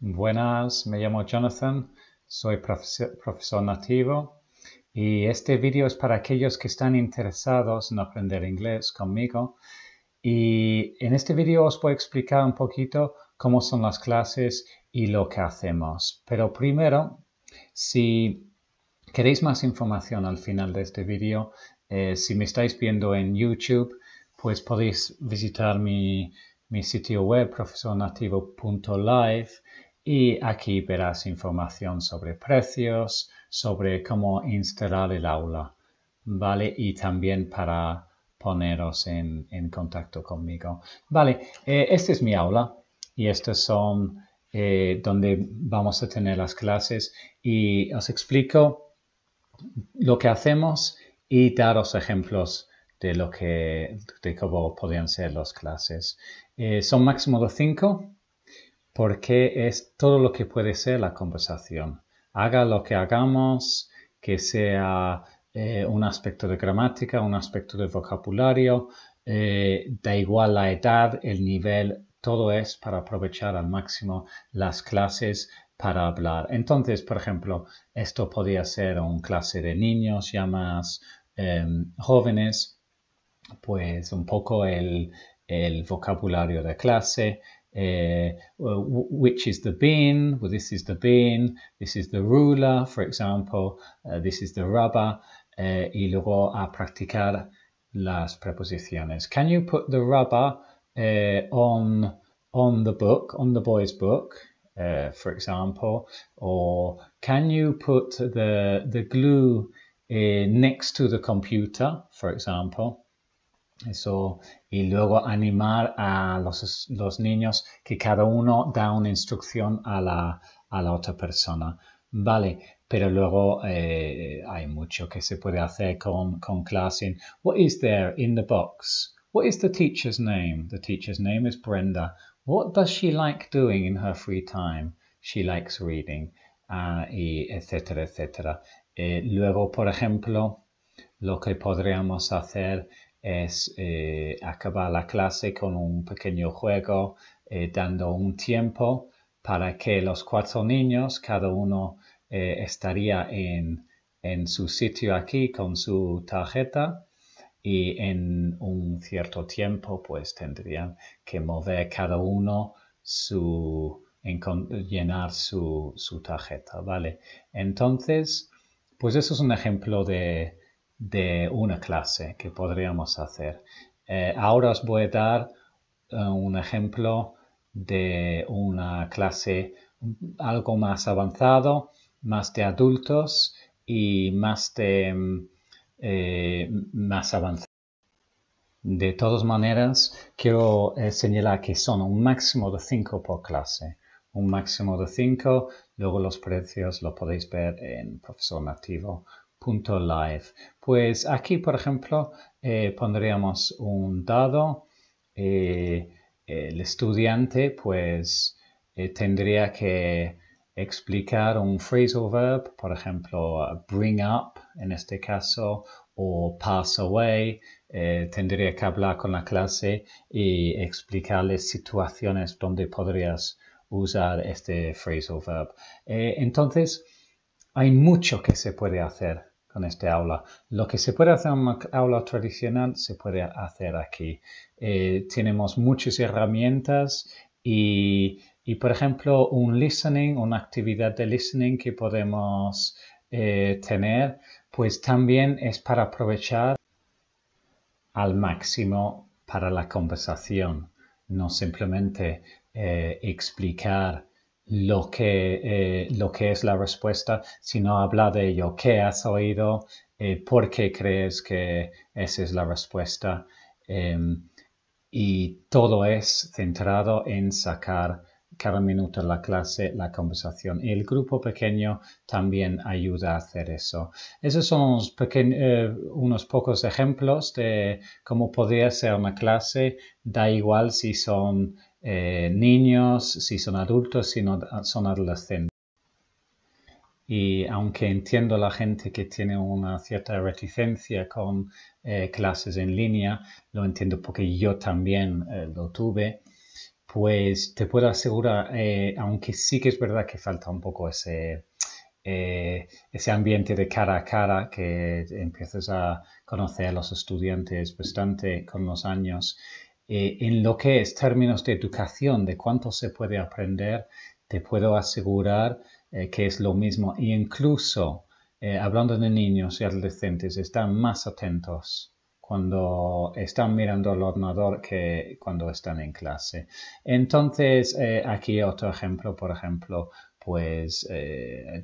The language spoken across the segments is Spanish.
Buenas, me llamo Jonathan, soy profesor, nativo y este vídeo es para aquellos que están interesados en aprender inglés conmigo. Y en este vídeo os voy a explicar un poquito cómo son las clases y lo que hacemos. Pero primero, si queréis más información al final de este vídeo, eh, si me estáis viendo en YouTube, pues podéis visitar mi, mi sitio web profesornativo.live y aquí verás información sobre precios, sobre cómo instalar el aula, ¿vale? Y también para poneros en, contacto conmigo. Vale, eh, este es mi aula y estos son eh, donde vamos a tener las clases y os explico lo que hacemos y daros ejemplos de lo que cómo podrían ser las clases. Eh, son máximo de cinco porque es todo lo que puede ser la conversación. Haga lo que hagamos, que sea eh, un aspecto de gramática, un aspecto de vocabulario, eh, da igual la edad, el nivel, todo es para aprovechar al máximo las clases para hablar. Entonces, por ejemplo, esto podría ser un clase de niños ya más em, jóvenes, pues un poco el vocabulario de clase, uh, which is the bin, well, this is the bin, this is the ruler, for example, uh, this is the rubber, uh, y luego a practicar las preposiciones. Can you put the rubber uh, on, on the book, on the boy's book? Uh, for example, or can you put the the glue uh, next to the computer, for example? Eso, y luego animar a los, los, niños que cada uno da una instrucción a la, otra persona. Vale, pero luego eh, hay mucho que se puede hacer con, con What is there in the box? What is the teacher's name? The teacher's name is Brenda. What does she like doing in her free time? She likes reading, ah, y etcétera, etcétera. Eh, luego, por ejemplo, lo que podríamos hacer es eh, acabar la clase con un pequeño juego eh, dando un tiempo para que los cuatro niños, cada uno eh, estaría en, su sitio aquí con su tarjeta y en un cierto tiempo pues tendrían que mover cada uno su llenar su, su, tarjeta vale entonces pues eso es un ejemplo de, de una clase que podríamos hacer. Eh, ahora os voy a dar eh, un ejemplo de una clase algo más avanzado, más de adultos y más de mm, eh, más avanzado. De todas maneras, quiero señalar que son un máximo de 5 por clase. Un máximo de 5, luego los precios lo podéis ver en Profesor Nativo .live. Pues aquí, por ejemplo, eh, pondríamos un dado. Eh, eh, el estudiante, pues, tendría que explicar un phrasal verb, por ejemplo, uh, bring up en este caso, o pass away. tendría que hablar con la clase y explicarles situaciones donde podrías usar este phrasal verb. entonces, hay mucho que se puede hacer con este aula. Lo que se puede hacer en una aula tradicional se puede hacer aquí. Eh, tenemos muchas herramientas y, por ejemplo, un listening, una actividad de listening que podemos eh, tener, pues también es para aprovechar al máximo para la conversación, no simplemente eh, explicar lo que, eh, lo que es la respuesta, sino habla de ello, qué has oído, eh, por qué crees que esa es la respuesta. Em, y todo es centrado en sacar cada minuto de la clase, la conversación. el grupo pequeño también ayuda a hacer eso. Esos son eh, unos pocos ejemplos de cómo podría ser una clase. Da igual si son eh, niños, si son adultos, si no son adolescentes. Y aunque entiendo la gente que tiene una cierta reticencia con eh, clases en línea, lo entiendo porque yo también eh, lo tuve, pues te puedo asegurar, aunque sí que es verdad que falta un poco ese, ese ambiente de cara a cara que empiezas a conocer a los estudiantes bastante con los años eh, en lo que es términos de educación, de cuánto se puede aprender, te puedo asegurar eh, que es lo mismo. E incluso, eh, hablando de niños y adolescentes, están más atentos cuando están mirando al ordenador que cuando están en clase. Entonces, aquí otro ejemplo, por ejemplo, pues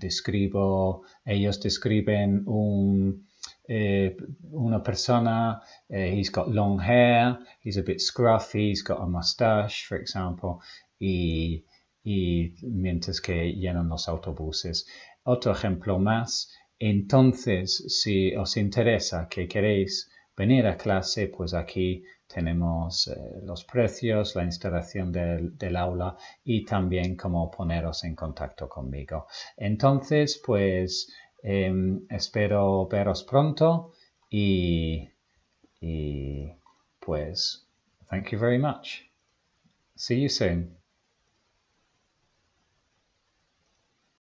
describo, ellos describen un, eh, una persona. Eh, he's got long hair. He's a bit scruffy. He's got a mustache, for example. Y, mientras que llenan los autobuses. Otro ejemplo más. Entonces, si os interesa que queréis venir a clase, pues aquí tenemos eh, los precios, la instalación del, del, aula y también cómo poneros en contacto conmigo. Entonces, pues Em, espero veros pronto y, y pues, thank you very much. See you soon.